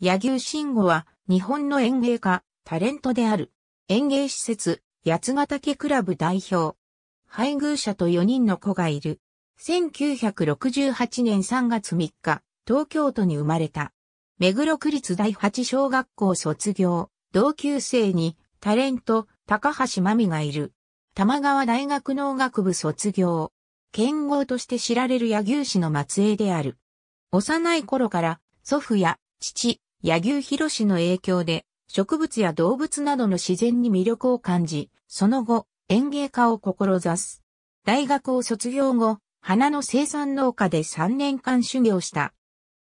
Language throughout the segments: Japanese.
柳生慎吾は日本の演芸家、タレントである。演芸施設、八ヶ岳クラブ代表。配偶者と4人の子がいる。1968年3月3日、東京都に生まれた。目黒区立第八小学校卒業。同級生にタレント、高橋真美がいる。玉川大学農学部卒業。剣豪として知られる柳生氏の末裔である。幼い頃から祖父や父、柳生博の影響で、植物や動物などの自然に魅力を感じ、その後、園芸家を志す。大学を卒業後、花の生産農家で3年間修行した。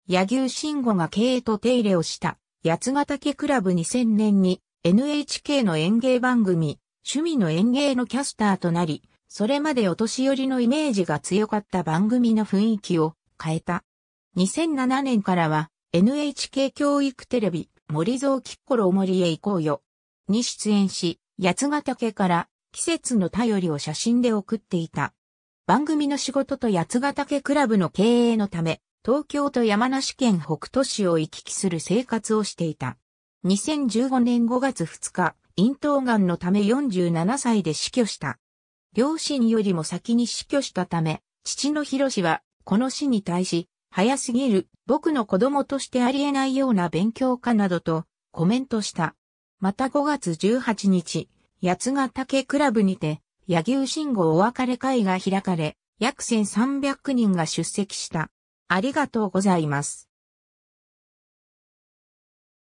柳生慎吾が経営と手入れをした八ヶ岳クラブ2000年に NHK の園芸番組、趣味の園芸のキャスターとなり、それまでお年寄りのイメージが強かった番組の雰囲気を変えた。2007年からは NHK 教育テレビ、森蔵きっころお森へ行こうよ。に出演し、八ヶ岳から季節の便りを写真で送っていた。番組の仕事と八ヶ岳クラブの経営のため、東京と山梨県北都市を行き来する生活をしていた。2015年5月2日、咽頭んのため47歳で死去した。両親よりも先に死去したため、父の広氏は、この死に対し、早すぎる、僕の子供としてありえないような勉強家などとコメントした。また5月18日、八ヶ岳クラブにて、柳生慎吾お別れ会が開かれ、約1300人が出席した。ありがとうございます。